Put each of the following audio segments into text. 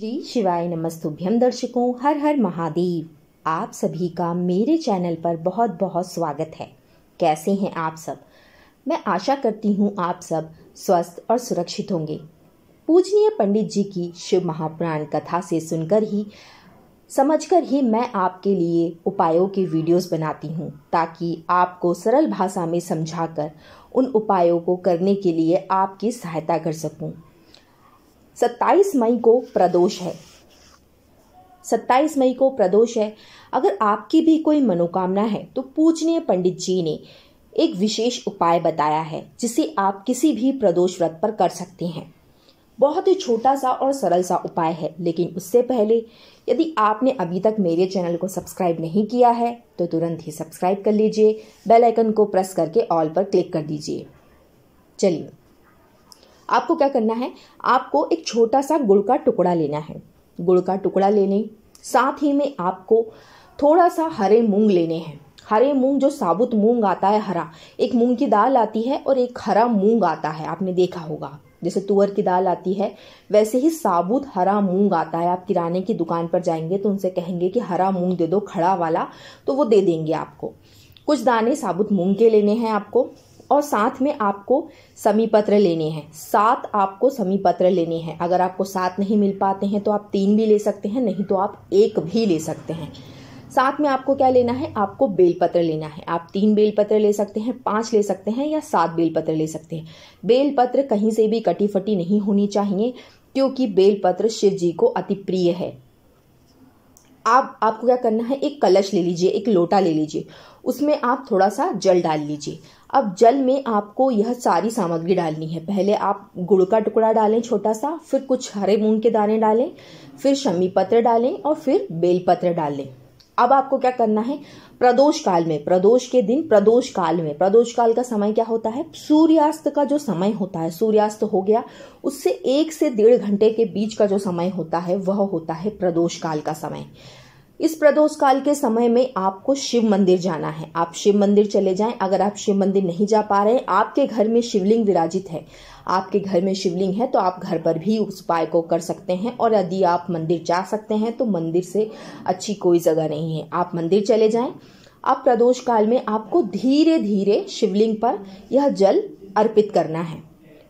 श्री शिवाय नमस्तुभ्यम दर्शकों हर हर महादेव आप सभी का मेरे चैनल पर बहुत बहुत स्वागत है कैसे हैं आप सब मैं आशा करती हूं आप सब स्वस्थ और सुरक्षित होंगे पूजनीय पंडित जी की शिव महापुराण कथा से सुनकर ही समझकर ही मैं आपके लिए उपायों के वीडियोस बनाती हूं ताकि आपको सरल भाषा में समझाकर उन उपायों को करने के लिए आपकी सहायता कर सकूँ सत्ताईस मई को प्रदोष है सत्ताईस मई को प्रदोष है अगर आपकी भी कोई मनोकामना है तो पूजनीय पंडित जी ने एक विशेष उपाय बताया है जिसे आप किसी भी प्रदोष व्रत पर कर सकते हैं बहुत ही छोटा सा और सरल सा उपाय है लेकिन उससे पहले यदि आपने अभी तक मेरे चैनल को सब्सक्राइब नहीं किया है तो तुरंत ही सब्सक्राइब कर लीजिए बेल आइकन को प्रेस करके ऑल पर क्लिक कर दीजिए चलिए आपको क्या करना है आपको एक छोटा सा गुड़ का टुकड़ा लेना है गुड़ का टुकड़ा लेने साथ ही में आपको थोड़ा सा हरे मूंग लेने हैं हरे मूंग जो साबुत मूंग आता है हरा एक मूंग की दाल आती है और एक हरा मूंग आता है आपने देखा होगा जैसे तुअर की दाल आती है वैसे ही साबुत हरा मूंग आता है आप किराने की दुकान पर जाएंगे तो उनसे कहेंगे कि हरा मूंग दे दो खड़ा वाला तो वो दे देंगे आपको कुछ दाने साबुत मूंग के लेने हैं आपको और साथ में आपको समी पत्र लेने हैं सात आपको समी पत्र लेने हैं अगर आपको सात नहीं मिल पाते हैं तो आप तीन भी ले सकते हैं नहीं तो आप एक भी ले सकते हैं साथ में आपको क्या लेना है आपको बेलपत्र लेना है आप तीन बेलपत्र ले सकते हैं पांच ले सकते हैं या सात बेलपत्र ले सकते हैं बेलपत्र कहीं से भी कटी फटी नहीं होनी चाहिए क्योंकि बेलपत्र शिव जी को अति प्रिय है आप आपको क्या करना है एक कलश ले लीजिए एक लोटा ले लीजिए उसमें आप थोड़ा सा जल डाल लीजिए अब जल में आपको यह सारी सामग्री डालनी है पहले आप गुड़ का टुकड़ा डालें छोटा सा फिर कुछ हरे मूंग के दाने डालें फिर शमी पत्र डालें और फिर बेलपत्र डालें अब आपको क्या करना है प्रदोष काल में प्रदोष के दिन प्रदोष काल में प्रदोष काल का समय क्या होता है सूर्यास्त का जो समय होता है सूर्यास्त हो गया उससे एक से डेढ़ घंटे के बीच का जो समय होता है वह होता है प्रदोष काल का समय इस प्रदोष काल के समय में आपको शिव मंदिर जाना है आप शिव मंदिर चले जाएं अगर आप शिव मंदिर नहीं जा पा रहे हैं आपके घर में शिवलिंग विराजित है आपके घर में शिवलिंग है तो आप घर पर भी उस उपाय को कर सकते हैं और यदि आप मंदिर जा सकते हैं तो मंदिर से अच्छी कोई जगह नहीं है आप मंदिर चले जाएं अब प्रदोष काल में आपको धीरे धीरे शिवलिंग पर यह जल अर्पित करना है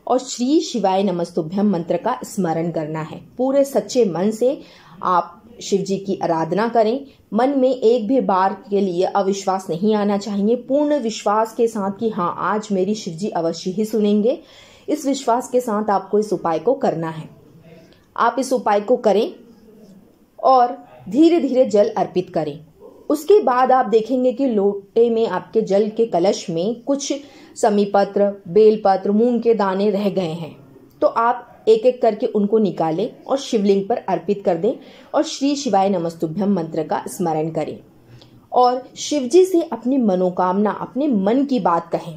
और श्री शिवाय नमस्तुभ्यम मंत्र का स्मरण करना है पूरे सच्चे मन से आप शिव जी की आराधना करें मन में एक भी बार के लिए अविश्वास नहीं आना चाहिए पूर्ण विश्वास के साथ कि हाँ आज मेरी शिव जी अवश्य ही सुनेंगे इस विश्वास के साथ आपको इस उपाय को करना है आप इस उपाय को करें और धीरे धीरे जल अर्पित करें उसके बाद आप देखेंगे कि लोटे में आपके जल के कलश में कुछ समीपत्र बेलपत्र मूंग के दाने रह गए हैं तो आप एक एक करके उनको निकालें और शिवलिंग पर अर्पित कर दें और श्री शिवाय नमस्तुभ्यम मंत्र का स्मरण करें और शिवजी से अपनी मनोकामना अपने मन की बात कहें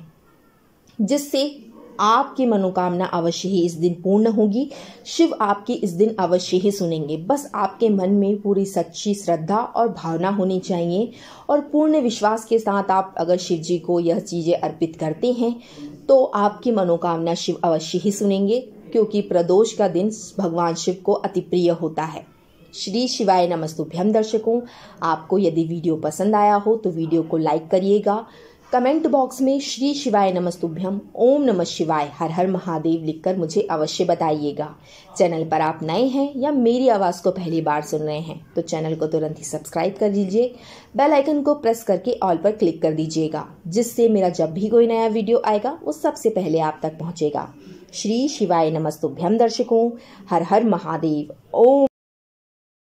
जिससे आपकी मनोकामना अवश्य ही इस दिन पूर्ण होगी शिव आपकी इस दिन अवश्य ही सुनेंगे बस आपके मन में पूरी सच्ची श्रद्धा और भावना होनी चाहिए और पूर्ण विश्वास के साथ आप अगर शिव जी को यह चीज़ें अर्पित करते हैं तो आपकी मनोकामना शिव अवश्य ही सुनेंगे क्योंकि प्रदोष का दिन भगवान शिव को अति प्रिय होता है श्री शिवाय नमस्तुभ्यम दर्शकों आपको यदि वीडियो पसंद आया हो तो वीडियो को लाइक करिएगा कमेंट बॉक्स में श्री शिवाय नमस्तुभ्यम ओम नमः शिवाय हर हर महादेव लिखकर मुझे अवश्य बताइएगा चैनल पर आप नए हैं या मेरी आवाज़ को पहली बार सुन रहे हैं तो चैनल को तुरंत ही सब्सक्राइब कर दीजिए बेल आइकन को प्रेस करके ऑल पर क्लिक कर दीजिएगा जिससे मेरा जब भी कोई नया वीडियो आएगा वो सबसे पहले आप तक पहुँचेगा श्री शिवाय नमस्तुभ्यम दर्शकों हर हर महादेव ओम